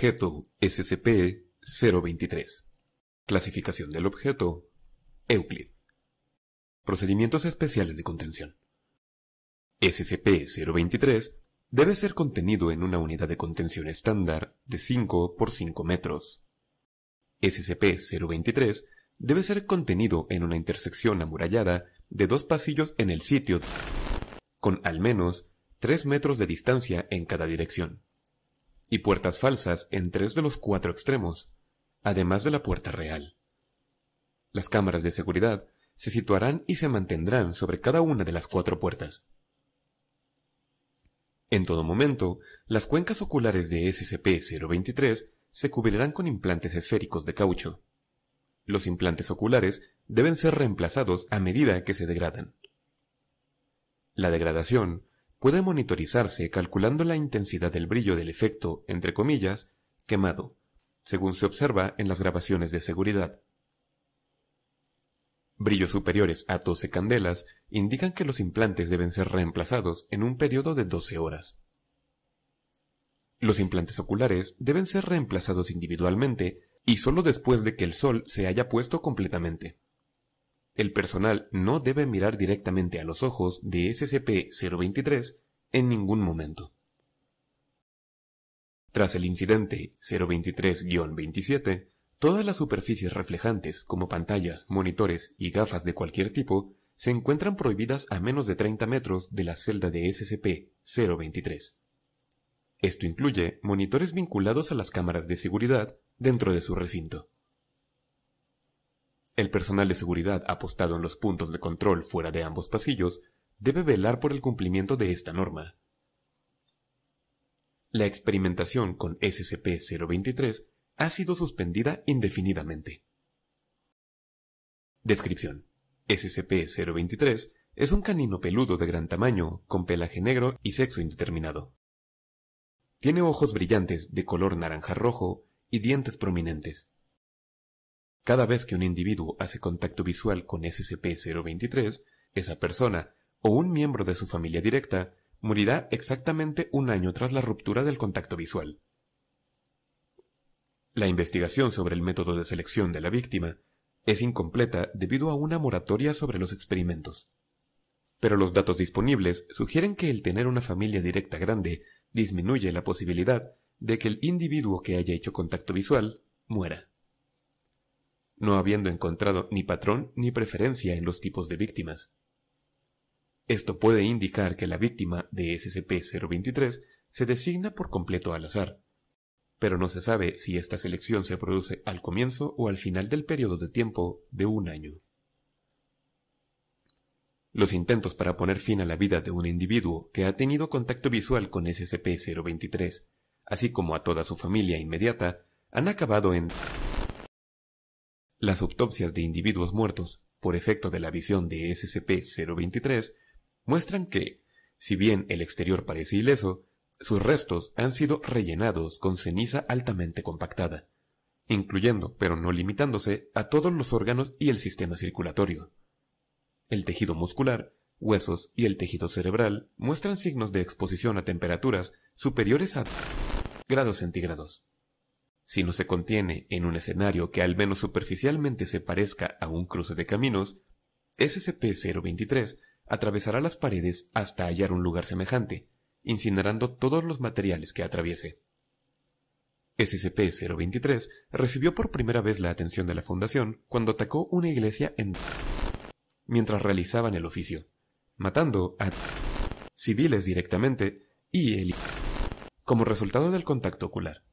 Objeto SCP-023. Clasificación del objeto Euclid. Procedimientos especiales de contención. SCP-023 debe ser contenido en una unidad de contención estándar de 5 por 5 metros. SCP-023 debe ser contenido en una intersección amurallada de dos pasillos en el sitio, con al menos 3 metros de distancia en cada dirección y puertas falsas en tres de los cuatro extremos, además de la puerta real. Las cámaras de seguridad se situarán y se mantendrán sobre cada una de las cuatro puertas. En todo momento, las cuencas oculares de SCP-023 se cubrirán con implantes esféricos de caucho. Los implantes oculares deben ser reemplazados a medida que se degradan. La degradación puede monitorizarse calculando la intensidad del brillo del efecto, entre comillas, quemado, según se observa en las grabaciones de seguridad. Brillos superiores a 12 candelas indican que los implantes deben ser reemplazados en un periodo de 12 horas. Los implantes oculares deben ser reemplazados individualmente y solo después de que el sol se haya puesto completamente. El personal no debe mirar directamente a los ojos de SCP-023 en ningún momento. Tras el incidente 023-27, todas las superficies reflejantes como pantallas, monitores y gafas de cualquier tipo se encuentran prohibidas a menos de 30 metros de la celda de SCP-023. Esto incluye monitores vinculados a las cámaras de seguridad dentro de su recinto. El personal de seguridad apostado en los puntos de control fuera de ambos pasillos debe velar por el cumplimiento de esta norma. La experimentación con SCP-023 ha sido suspendida indefinidamente. Descripción. SCP-023 es un canino peludo de gran tamaño, con pelaje negro y sexo indeterminado. Tiene ojos brillantes de color naranja rojo y dientes prominentes. Cada vez que un individuo hace contacto visual con SCP-023, esa persona o un miembro de su familia directa morirá exactamente un año tras la ruptura del contacto visual. La investigación sobre el método de selección de la víctima es incompleta debido a una moratoria sobre los experimentos. Pero los datos disponibles sugieren que el tener una familia directa grande disminuye la posibilidad de que el individuo que haya hecho contacto visual muera no habiendo encontrado ni patrón ni preferencia en los tipos de víctimas. Esto puede indicar que la víctima de SCP-023 se designa por completo al azar, pero no se sabe si esta selección se produce al comienzo o al final del periodo de tiempo de un año. Los intentos para poner fin a la vida de un individuo que ha tenido contacto visual con SCP-023, así como a toda su familia inmediata, han acabado en las autopsias de individuos muertos por efecto de la visión de SCP-023 muestran que, si bien el exterior parece ileso, sus restos han sido rellenados con ceniza altamente compactada, incluyendo, pero no limitándose, a todos los órganos y el sistema circulatorio. El tejido muscular, huesos y el tejido cerebral muestran signos de exposición a temperaturas superiores a grados centígrados. Si no se contiene en un escenario que al menos superficialmente se parezca a un cruce de caminos, SCP-023 atravesará las paredes hasta hallar un lugar semejante, incinerando todos los materiales que atraviese. SCP-023 recibió por primera vez la atención de la Fundación cuando atacó una iglesia en mientras realizaban el oficio, matando a civiles directamente y el como resultado del contacto ocular.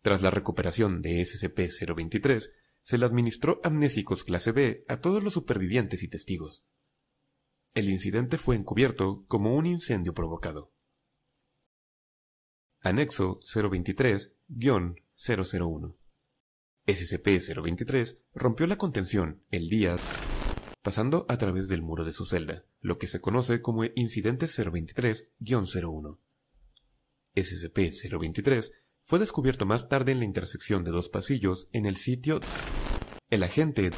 Tras la recuperación de SCP-023, se le administró amnésicos clase B a todos los supervivientes y testigos. El incidente fue encubierto como un incendio provocado. Anexo 023-001 SCP-023 rompió la contención el día pasando a través del muro de su celda, lo que se conoce como Incidente 023-01. SCP-023 fue descubierto más tarde en la intersección de dos pasillos en el sitio... El agente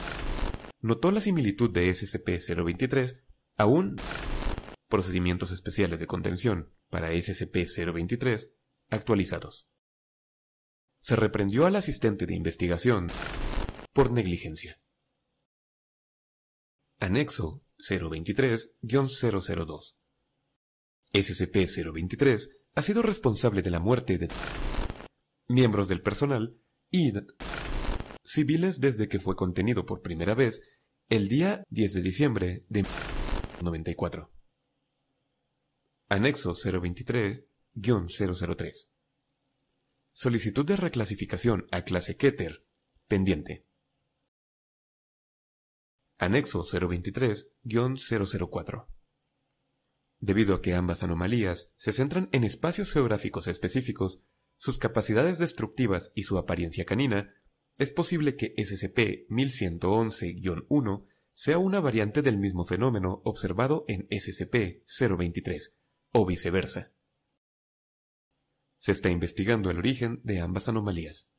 notó la similitud de SCP-023 a un procedimientos especiales de contención para SCP-023 actualizados. Se reprendió al asistente de investigación por negligencia. Anexo 023-002 SCP-023 ha sido responsable de la muerte de miembros del personal y civiles desde que fue contenido por primera vez el día 10 de diciembre de 94. Anexo 023-003. Solicitud de reclasificación a clase Keter pendiente. Anexo 023-004. Debido a que ambas anomalías se centran en espacios geográficos específicos, sus capacidades destructivas y su apariencia canina, es posible que SCP-1111-1 sea una variante del mismo fenómeno observado en SCP-023, o viceversa. Se está investigando el origen de ambas anomalías.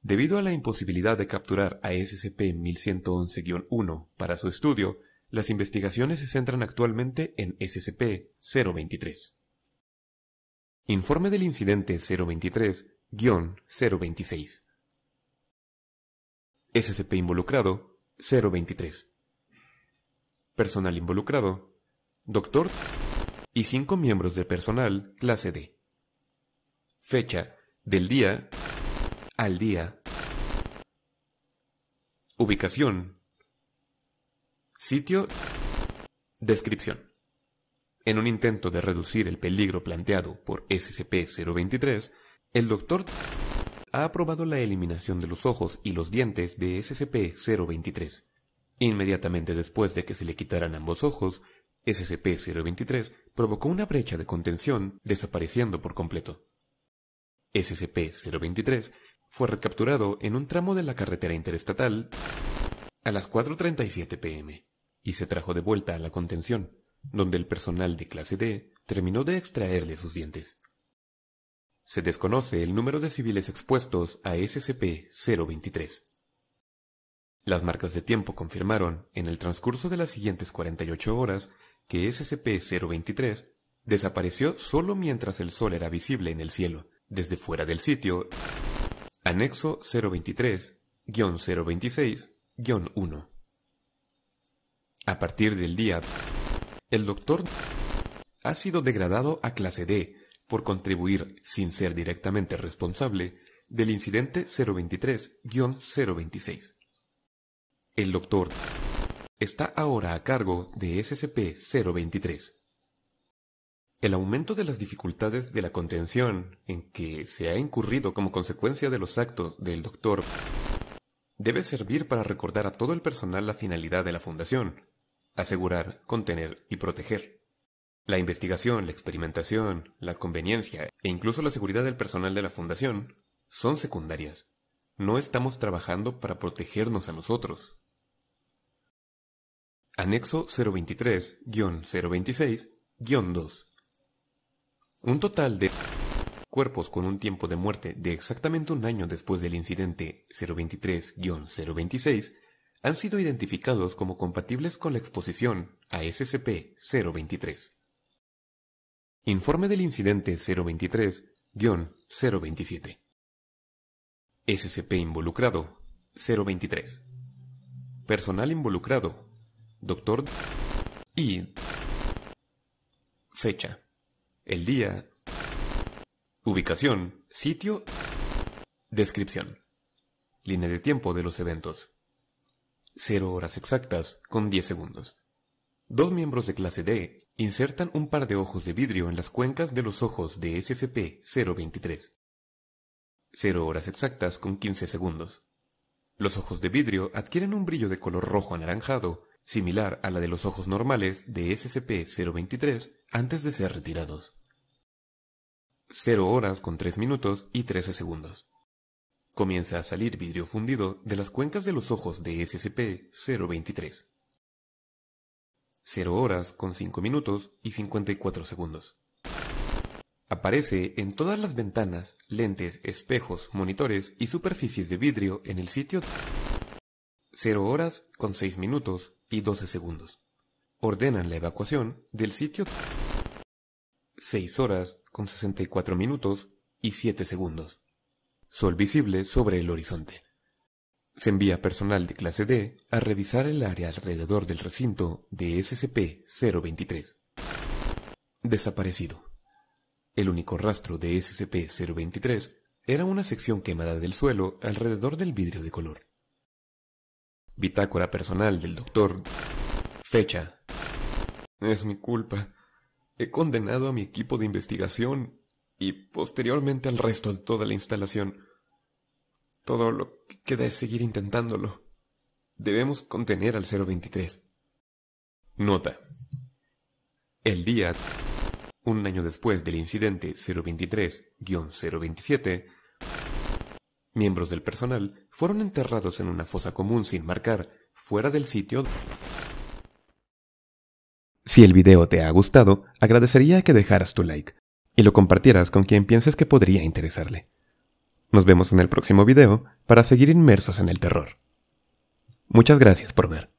Debido a la imposibilidad de capturar a SCP-1111-1 para su estudio, las investigaciones se centran actualmente en SCP-023. Informe del incidente 023-026. SCP involucrado 023. Personal involucrado, doctor y cinco miembros de personal clase D. Fecha del día al día. Ubicación. Sitio. Descripción. En un intento de reducir el peligro planteado por SCP-023, el doctor ha aprobado la eliminación de los ojos y los dientes de SCP-023. Inmediatamente después de que se le quitaran ambos ojos, SCP-023 provocó una brecha de contención desapareciendo por completo. SCP-023 fue recapturado en un tramo de la carretera interestatal a las 4.37 pm y se trajo de vuelta a la contención donde el personal de clase D terminó de extraerle sus dientes. Se desconoce el número de civiles expuestos a SCP-023. Las marcas de tiempo confirmaron, en el transcurso de las siguientes 48 horas, que SCP-023 desapareció solo mientras el sol era visible en el cielo, desde fuera del sitio, anexo 023-026-1. A partir del día el doctor ha sido degradado a clase D por contribuir, sin ser directamente responsable, del incidente 023-026. El doctor está ahora a cargo de SCP-023. El aumento de las dificultades de la contención en que se ha incurrido como consecuencia de los actos del doctor debe servir para recordar a todo el personal la finalidad de la fundación, asegurar, contener y proteger. La investigación, la experimentación, la conveniencia e incluso la seguridad del personal de la Fundación son secundarias. No estamos trabajando para protegernos a nosotros. Anexo 023-026-2. Un total de cuerpos con un tiempo de muerte de exactamente un año después del incidente 023-026 han sido identificados como compatibles con la exposición a SCP-023. Informe del incidente 023-027. SCP involucrado 023. Personal involucrado. Doctor y fecha. El día. Ubicación, sitio, descripción. Línea de tiempo de los eventos. 0 horas exactas con 10 segundos. Dos miembros de clase D insertan un par de ojos de vidrio en las cuencas de los ojos de SCP-023. 0 horas exactas con 15 segundos. Los ojos de vidrio adquieren un brillo de color rojo anaranjado similar a la de los ojos normales de SCP-023 antes de ser retirados. 0 horas con 3 minutos y 13 segundos comienza a salir vidrio fundido de las cuencas de los ojos de SCP-023. 0 horas con 5 minutos y 54 segundos. Aparece en todas las ventanas, lentes, espejos, monitores y superficies de vidrio en el sitio 0 horas con 6 minutos y 12 segundos. Ordenan la evacuación del sitio 6 horas con 64 minutos y 7 segundos sol visible sobre el horizonte. Se envía personal de clase D a revisar el área alrededor del recinto de SCP-023. Desaparecido. El único rastro de SCP-023 era una sección quemada del suelo alrededor del vidrio de color. Bitácora personal del doctor. Fecha. Es mi culpa. He condenado a mi equipo de investigación y posteriormente al resto de toda la instalación. Todo lo que queda es seguir intentándolo. Debemos contener al 023. Nota. El día, un año después del incidente 023-027, miembros del personal fueron enterrados en una fosa común sin marcar, fuera del sitio. Si el video te ha gustado, agradecería que dejaras tu like y lo compartieras con quien pienses que podría interesarle. Nos vemos en el próximo video para seguir inmersos en el terror. Muchas gracias por ver.